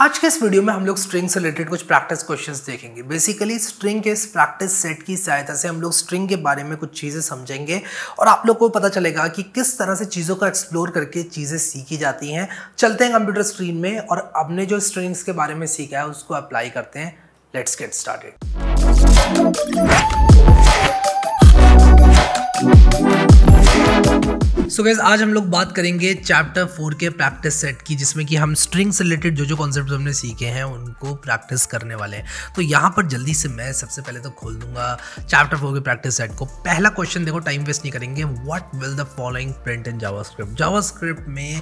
आज के इस वीडियो में हम लोग स्ट्रिंग से रिलेटेड कुछ प्रैक्टिस क्वेश्चंस देखेंगे बेसिकली स्ट्रिंग के इस प्रैक्टिस सेट की सहायता से हम लोग स्ट्रिंग के बारे में कुछ चीज़ें समझेंगे और आप लोग को पता चलेगा कि किस तरह से चीज़ों को एक्सप्लोर करके चीज़ें सीखी जाती हैं चलते हैं कंप्यूटर स्क्रीन में और अपने जो स्ट्रिंग्स के बारे में सीखा है उसको अप्लाई करते हैं let's get started so guys आज हम लोग बात करेंगे चैप्टर फोर के प्रैक्टिस सेट की जिसमें कि हम स्ट्रिंग से रिलेटेड जो जो कॉन्सेप्ट हमने सीखे हैं उनको प्रैक्टिस करने वाले हैं तो यहाँ पर जल्दी से मैं सबसे पहले तो खोल दूंगा चैप्टर फोर के प्रैक्टिस सेट को पहला क्वेश्चन देखो टाइम वेस्ट नहीं करेंगे what will the following print in script JavaScript में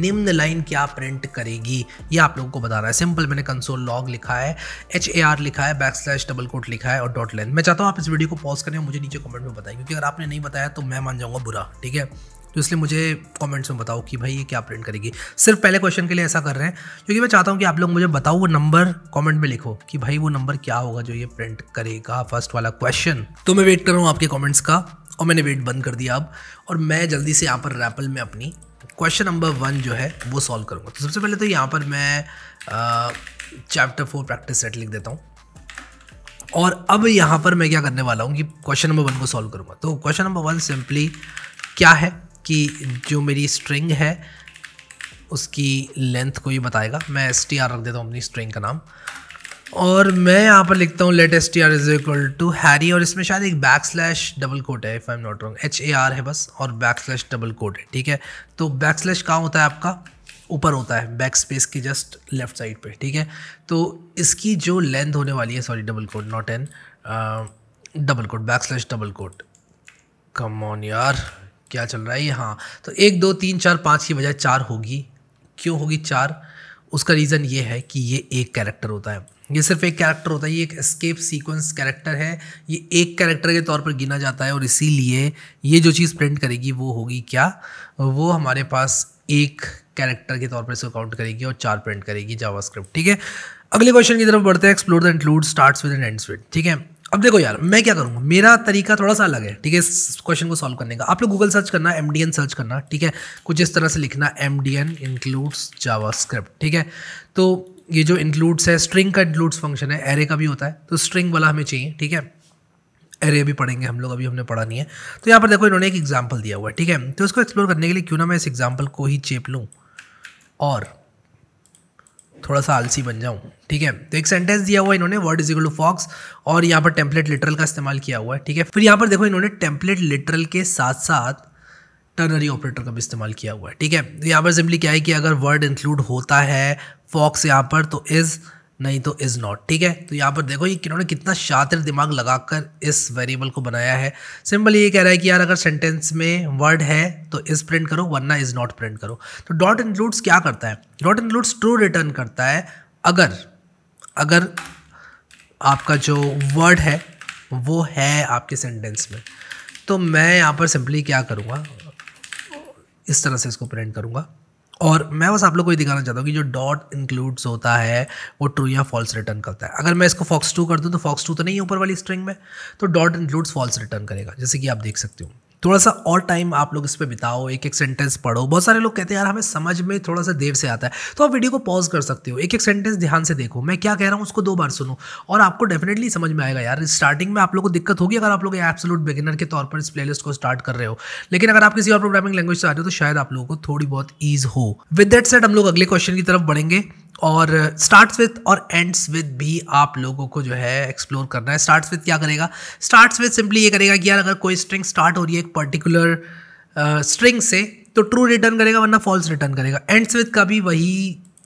निम्न लाइन क्या प्रिंट करेगी ये आप लोगों को बताना है सिंपल मैंने कंसोल लॉग लिखा है एच ए आर लिखा है बैक स्लैश डबल कोट लिखा है और डॉट लेंथ मैं चाहता हूँ आप इस वीडियो को पॉज करें मुझे नीचे कमेंट में बताएं क्योंकि अगर आपने नहीं बताया तो मैं मान जाऊँगा बुरा ठीक है तो इसलिए मुझे कमेंट्स में बताओ कि भाई ये क्या प्रिंट करेगी सिर्फ पहले क्वेश्चन के लिए ऐसा कर रहे हैं क्योंकि मैं चाहता हूँ कि आप लोग मुझे बताओ वो नंबर कमेंट में लिखो कि भाई वो नंबर क्या होगा जो ये प्रिंट करेगा फर्स्ट वाला क्वेश्चन तो मैं वेट कर रहा हूँ आपके कॉमेंट्स का और मैंने वेट बंद कर दिया अब और मैं जल्दी से यहाँ पर रैपल में अपनी क्वेश्चन नंबर वन जो है वो सॉल्व करूँगा तो सबसे पहले तो यहाँ पर मैं चैप्टर फोर प्रैक्टिस सेट लिख देता हूँ और अब यहाँ पर मैं क्या करने वाला हूँ कि क्वेश्चन नंबर वन को सॉल्व करूँगा तो क्वेश्चन नंबर वन सिंपली क्या है कि जो मेरी स्ट्रिंग है उसकी लेंथ को ये बताएगा मैं एस टी आर रख देता हूँ अपनी स्ट्रिंग का नाम और मैं यहाँ पर लिखता हूँ let S T R is equal to Harry और इसमें शायद एक बैक स्लैश डबल कोट है if I am not wrong H A R है बस और बैक स्लैश डबल कोट है ठीक है तो बैक स्लैश कहाँ होता है आपका ऊपर होता है बैक स्पेस की जस्ट लेफ्ट साइड पे ठीक है तो इसकी जो लेंथ होने वाली है sorry double quote not N double quote backslash double quote come on यार क्या चल रहा है ये हाँ तो एक दो तीन चार पाँच की बजाय चार होगी क्यों होगी चार उसका रीज़न ये है कि ये एक कैरेक्टर होता है ये सिर्फ एक कैरेक्टर होता है ये एक एस्केप सीक्वेंस कैरेक्टर है ये एक कैरेक्टर के तौर पर गिना जाता है और इसीलिए ये जो चीज़ प्रिंट करेगी वो होगी क्या वो हमारे पास एक कैरेक्टर के तौर पर इसको काउंट करेगी और चार प्रिंट करेगी जावास्क्रिप्ट ठीक है अगले क्वेश्चन की तरफ बढ़ते हैं explore the include starts with and ends with ठीक है अब देखो यार मैं क्या करूँगा मेरा तरीका थोड़ा सा अलग है ठीक है इस क्वेश्चन को सॉल्व करने का आप लोग गूगल सर्च करना एम डी एन सर्च करना ठीक है कुछ इस तरह से लिखना M D N includes script ठीक है तो ये जो इंक्लूड्स है स्ट्रिंग का इंक्लूड्स फंक्शन है एरे का भी होता है तो स्ट्रिंग वाला हमें चाहिए ठीक है एरे भी पढ़ेंगे हम लोग अभी हमने पढ़ा नहीं है तो यहाँ पर देखो इन्होंने एक एग्जाम्पल दिया हुआ है ठीक है तो इसको एक्सप्लोर करने के लिए क्यों ना मैं इस एग्जाम्पल को ही चेप लूँ और थोड़ा सा आलसी बन जाऊँ ठीक है तो एक सेंटेंस दिया हुआ इन्होंने word is equal to fox और यहाँ पर टेम्पलेट लिटरल का इस्तेमाल किया हुआ है ठीक है फिर यहाँ पर देखो इन्होंने टेम्पलेट लिटरल के साथ साथ टर्नरी ऑपरेटर का भी इस्तेमाल किया हुआ है ठीक है तो यहाँ पर सिंपली क्या है कि अगर वर्ड इंक्लूड होता है फॉक्स यहाँ पर तो इज़ नहीं तो इज़ नॉट ठीक है तो यहाँ पर देखो ये किन्होंने कितना शातिर दिमाग लगाकर इस वेरिएबल को बनाया है सिंपल ये कह रहा है कि यार अगर सेंटेंस में वर्ड है तो इज़ प्रिंट करो वरना इज़ नॉट प्रिंट करो तो डॉट इंक्लूड्स क्या करता है डॉट इंक्लूड्स ट्रू रिटर्न करता है अगर अगर आपका जो वर्ड है वो है आपके सेंटेंस में तो मैं यहाँ पर सिंपली क्या करूँगा इस तरह से इसको प्रिंट करूँगा और मैं बस आप लोग को ये दिखाना चाहता हूँ कि जो डॉट इंक्लूड्स होता है वो ट्रू या फॉल्स रिटर्न करता है अगर मैं इसको फॉक्स टू कर दूँ तो फॉक्स टू तो नहीं है ऊपर वाली स्ट्रिंग में तो डॉट इंक्लूड्स फॉल्स रिटर्न करेगा जैसे कि आप देख सकते हो थोड़ा सा और टाइम आप लोग इस पर बिताओ एक एक सेंटेंस पढ़ो बहुत सारे लोग कहते हैं यार हमें समझ में थोड़ा सा देर से आता है तो आप वीडियो को पॉज कर सकते हो एक एक सेंटेंस ध्यान से देखो मैं क्या कह रहा हूँ उसको दो बार सुनो और आपको डेफिनेटली समझ में आएगा यार स्टार्टिंग में आप लोग को दिक्कत होगी अगर आप लोग एब्सोलूट बिगिनर के तौर पर इस प्लेलिस्ट को स्टार्ट कर रहे हो लेकिन अगर आप किसी और प्रोग्रामिंग लैंग्वेज से आ रहे हो तो शायद आप लोगों को थोड़ी बहुत ईज हो विद डेट सेट हम लोग अगले क्वेश्चन की तरफ बढ़ेंगे और स्टार्ट्स विथ और एंड्स विथ भी आप लोगों को जो है एक्सप्लोर करना है स्टार्ट्स विथ क्या करेगा स्टार्ट्स विथ सिंपली ये करेगा कि यार अगर कोई स्ट्रिंग स्टार्ट हो रही है एक पर्टिकुलर स्ट्रिंग uh, से तो ट्रू रिटर्न करेगा वरना फॉल्स रिटर्न करेगा एंड्स विथ का भी वही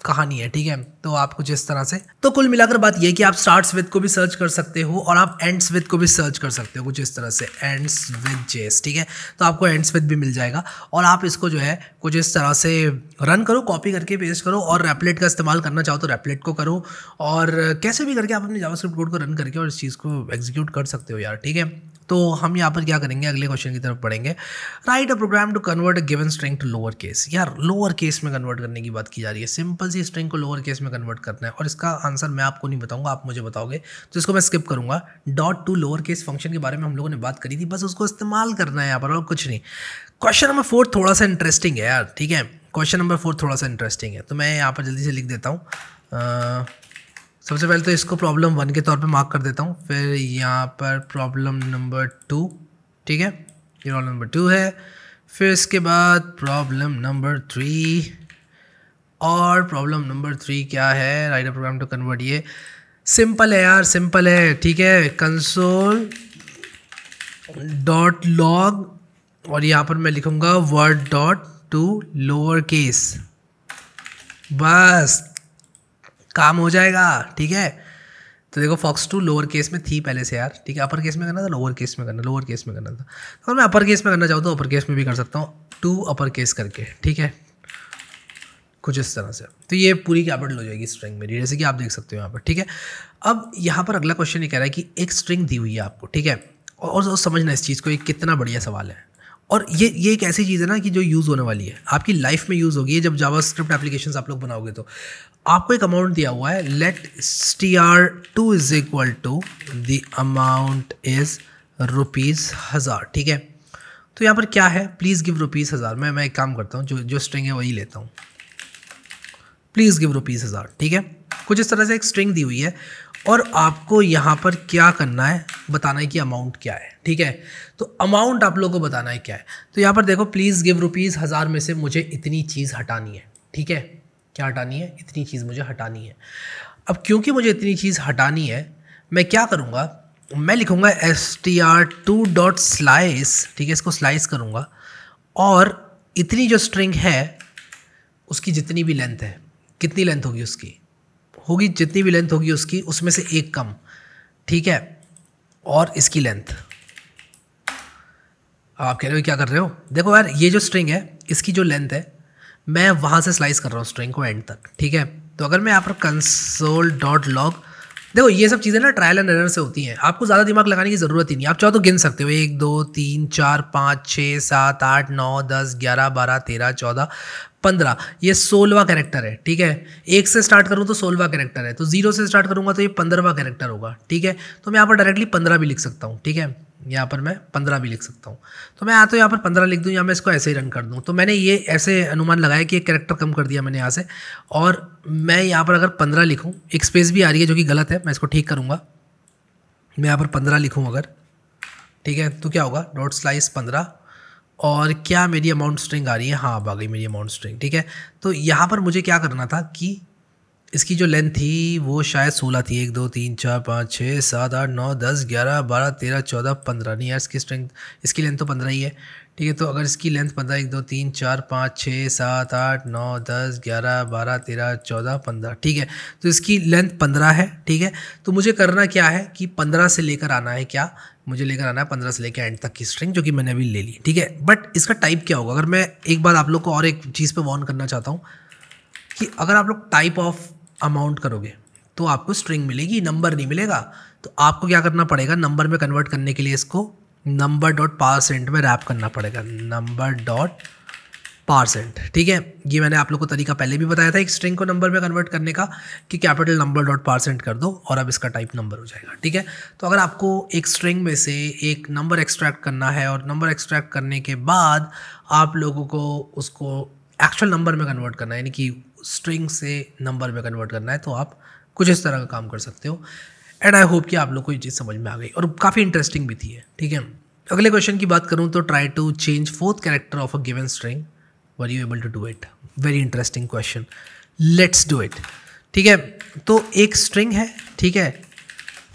कहानी है ठीक है तो आप कुछ इस तरह से तो कुल मिलाकर बात यह कि आप स्टार्ट विद को भी सर्च कर सकते हो और आप एंड्स विद को भी सर्च कर सकते हो कुछ इस तरह से एंड्स विद जेस ठीक है तो आपको एंड्स विद भी मिल जाएगा और आप इसको जो है कुछ इस तरह से रन करो कॉपी करके पेस्ट करो और रेपलेट का इस्तेमाल करना चाहो तो रेपलेट को करो और कैसे भी करके आप अपने जावास्क्रिप्ट कोड को रन करके और इस चीज़ को एग्जीक्यूट कर सकते हो यार ठीक है तो हम यहाँ पर क्या करेंगे अगले क्वेश्चन की तरफ पढ़ेंगे write a program to convert a given string to lower case यार लोअर केस में कन्वर्ट करने की बात की जा रही है सिंपल सी स्ट्रिंग को लोअर केस में कन्वर्ट करना है और इसका आंसर मैं आपको नहीं बताऊंगा आप मुझे बताओगे तो इसको मैं स्किप करूंगा dot to lower case function के बारे में हम लोगों ने बात करी थी बस उसको इस्तेमाल करना है यहाँ पर और कुछ नहीं क्वेश्चन नंबर फोर थोड़ा सा इंटरेस्टिंग है यार ठीक है क्वेश्चन नंबर फोर थोड़ा सा इंटरेस्टिंग है तो मैं यहाँ पर जल्दी से लिख देता हूँ सबसे पहले तो इसको प्रॉब्लम वन के तौर पे मार्क कर देता हूँ फिर यहाँ पर प्रॉब्लम नंबर टू ठीक है ये प्रॉब्लम नंबर टू है फिर इसके बाद प्रॉब्लम नंबर थ्री और प्रॉब्लम नंबर थ्री क्या है राइटर प्रोग्राम टू कन्वर्ट ये सिंपल है यार सिंपल है ठीक है कंसोल डॉट लॉग और यहाँ पर मैं लिखूँगा word dot to lower case बस काम हो जाएगा ठीक है तो देखो फॉक्स टू लोअर केस में थी पहले से यार ठीक है अपर केस में करना था लोअर केस में करना लोअर केस में करना था तो मैं अपर केस में करना चाहूँ तो अपर केस में भी कर सकता हूँ टू अपर केस करके ठीक है कुछ इस तरह से तो ये पूरी कैपिटल हो जाएगी स्ट्रिंग मेरी जैसे कि आप देख सकते हो यहाँ पर ठीक है अब यहाँ पर अगला क्वेश्चन ये कह रहा है कि एक स्ट्रिंग दी हुई है आपको ठीक है और, और समझना इस चीज़ को ये कितना बढ़िया सवाल है और ये ये एक ऐसी चीज़ है ना कि जो यूज़ होने वाली है आपकी लाइफ में यूज़ होगी जब जावा स्क्रिप्ट एप्लीकेशन आप लोग बनाओगे तो आपको एक अमाउंट दिया हुआ है let ST R two is equal to the amount is rupees हज़ार ठीक है तो यहाँ पर क्या है प्लीज़ गिव रुपीज़ हज़ार मैं मैं एक काम करता हूँ जो जो स्ट्रिंग है वही लेता हूँ प्लीज़ गिव रुपीज़ हज़ार ठीक है कुछ इस तरह से एक स्ट्रिंग दी हुई है और आपको यहाँ पर क्या करना है बताना है कि अमाउंट क्या है ठीक है तो अमाउंट आप लोगों को बताना है क्या है तो यहाँ पर देखो प्लीज़ गिव रुपीज़ हज़ार में से मुझे इतनी चीज़ हटानी है ठीक है क्या हटानी है इतनी चीज़ मुझे हटानी है अब क्योंकि मुझे इतनी चीज़ हटानी है मैं क्या करूँगा मैं लिखूँगा S T R two dot slice ठीक है इसको स्लाइस करूँगा और इतनी जो स्ट्रिंग है उसकी जितनी भी लेंथ है कितनी लेंथ होगी उसकी होगी जितनी भी लेंथ होगी उसकी उसमें से एक कम ठीक है और इसकी लेंथ अब आप कह रहे हो क्या कर रहे हो देखो यार ये जो स्ट्रिंग है इसकी जो लेंथ है मैं वहाँ से स्लाइस कर रहा हूँ स्ट्रिंग को एंड तक ठीक है तो अगर मैं यहाँ पर कंसोल डॉट लॉग देखो ये सब चीज़ें ना ट्रायल एंड एरर से होती हैं आपको ज़्यादा दिमाग लगाने की ज़रूरत ही नहीं आप चाहो तो गिन सकते हो एक दो तीन चार पाँच छः सात आठ नौ दस ग्यारह बारह तेरह चौदह पंद्रह ये सोलवा कैरेक्टर है ठीक है एक से स्टार्ट करूँ तो सोलवा कैरेक्टर है तो जीरो से स्टार्ट करूँगा तो ये पंद्रहवा कैरेक्टर होगा ठीक है तो मैं यहाँ पर डायरेक्टली पंद्रह भी लिख सकता हूँ ठीक है यहाँ पर मैं पंद्रह भी लिख सकता हूँ तो मैं या तो यहाँ पर पंद्रह लिख दूँ या मैं इसको ऐसे ही रन कर दूँ तो मैंने ये ऐसे अनुमान लगाया कि एक करेक्टर कम कर दिया मैंने यहाँ से और मैं यहाँ पर अगर पंद्रह लिखूँ एक स्पेस भी आ रही है जो कि गलत है मैं इसको ठीक करूँगा मैं यहाँ पर पंद्रह लिखूँ अगर ठीक है तो क्या होगा डॉट स्लाइस पंद्रह और क्या मेरी अमाउंट स्ट्रिंग आ रही है हाँ अब आ गई मेरी अमाउंट स्ट्रिंग ठीक है तो यहाँ पर मुझे क्या करना था कि इसकी जो लेंथ थी वो शायद सोलह थी एक दो तीन चार पाँच छः सात आठ नौ दस ग्यारह बारह तेरह चौदह पंद्रह नहीं यार इसकी स्ट्रेंथ इसकी लेंथ तो पंद्रह ही है ठीक है तो अगर इसकी लेंथ पंद्रह एक दो तीन चार पाँच छः सात आठ नौ दस ग्यारह बारह तेरह चौदह पंद्रह ठीक है तो इसकी लेंथ पंद्रह है ठीक है तो मुझे करना क्या है कि पंद्रह से लेकर आना है क्या मुझे लेकर आना है पंद्रह से लेकर एंड तक की स्ट्रिंग जो कि मैंने अभी ले ली ठीक है बट इसका टाइप क्या होगा अगर मैं एक बार आप लोग को और एक चीज़ पर वॉर्न करना चाहता हूँ कि अगर आप लोग टाइप ऑफ अमाउंट करोगे तो आपको स्ट्रिंग मिलेगी नंबर नहीं मिलेगा तो आपको क्या करना पड़ेगा नंबर में कन्वर्ट करने के लिए इसको नंबर डॉट पारसेंट में रैप करना पड़ेगा नंबर डॉट पारसेंट ठीक है ये मैंने आप लोग को तरीका पहले भी बताया था एक स्ट्रिंग को नंबर में कन्वर्ट करने का कि कैपिटल नंबर डॉट पारसेंट कर दो और अब इसका टाइप नंबर हो जाएगा ठीक है तो अगर आपको एक स्ट्रिंग में से एक नंबर एक्सट्रैक्ट करना है और नंबर एक्सट्रैक्ट करने के बाद आप लोगों को उसको एक्चुअल नंबर में कन्वर्ट करना है यानी कि स्ट्रिंग से नंबर में कन्वर्ट करना है तो आप कुछ इस तरह का काम कर सकते हो एंड आई होप कि आप लोग को ये चीज़ समझ में आ गई और काफ़ी इंटरेस्टिंग भी थी है ठीक है अगले क्वेश्चन की बात करूँ तो try to change fourth character of a given string were you able to do it very interesting question let's do it ठीक है तो एक स्ट्रिंग है ठीक है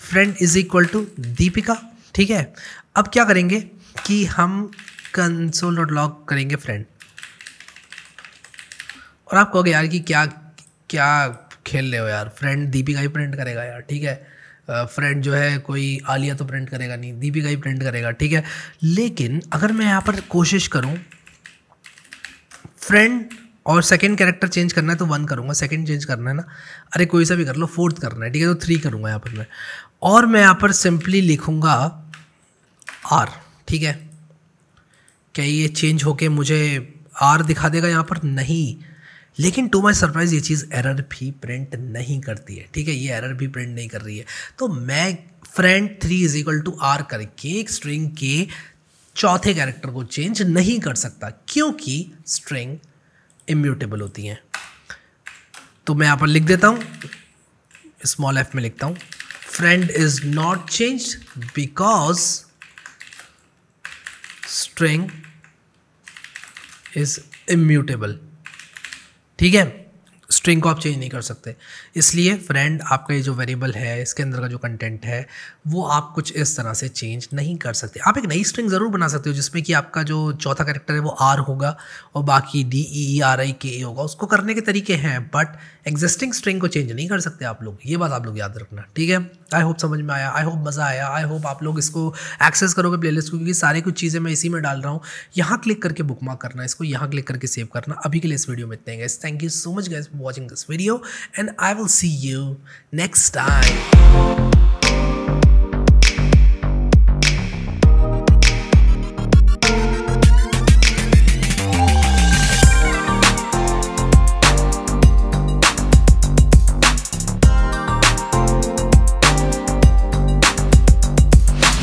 friend is equal to Deepika ठीक है अब क्या करेंगे कि हम कंसोल डॉट लॉग करेंगे फ्रेंड और आप कहोगे यार कि क्या क्या खेल रहे हो यार फ्रेंड दीपिका ही प्रिंट करेगा यार ठीक है फ्रेंड जो है कोई आलिया तो प्रिंट करेगा नहीं दीपिका ही प्रिंट करेगा ठीक है लेकिन अगर मैं यहाँ पर कोशिश करूँ फ्रेंड और सेकंड कैरेक्टर चेंज करना है तो वन करूँगा सेकंड चेंज करना है ना अरे कोई सा भी कर लो फोर्थ करना है ठीक है तो थ्री करूँगा यहाँ पर मैं और मैं यहाँ पर सिंपली लिखूँगा आर ठीक है क्या ये चेंज होके मुझे आर दिखा देगा यहाँ पर नहीं लेकिन टू माई सरप्राइज़ ये चीज़ एरर भी प्रिंट नहीं करती है ठीक है ये एरर भी प्रिंट नहीं कर रही है तो मैं friend three is equal to R करके एक स्ट्रिंग के चौथे कैरेक्टर को चेंज नहीं कर सकता क्योंकि स्ट्रिंग इम्यूटेबल होती हैं तो मैं यहाँ पर लिख देता हूँ स्मॉल एफ में लिखता हूँ friend is not change because string is immutable ठीक है स्ट्रिंग को आप चेंज नहीं कर सकते इसलिए फ्रेंड आपका ये जो वेरिएबल है इसके अंदर का जो कंटेंट है वो आप कुछ इस तरह से चेंज नहीं कर सकते आप एक नई स्ट्रिंग ज़रूर बना सकते हो जिसमें कि आपका जो चौथा करेक्टर है वो आर होगा और बाकी डी ई आर आई के ए होगा उसको करने के तरीके हैं बट एग्जिस्टिंग स्ट्रिंग को चेंज नहीं कर सकते आप लोग ये बात आप लोग याद रखना ठीक है आई होप समझ में आया आई होप मज़ा आया आई होप आप लोग इसको एक्सेस करोगे प्ले को क्योंकि सारी कुछ चीज़ें मैं इसी में डाल रहा हूँ यहाँ क्लिक करके मार्क करना इसको यहाँ क्लिक करके सेव करना अभी के लिए इस वीडियो में इतने गए thank you so much guys watching this video and I will see you next time.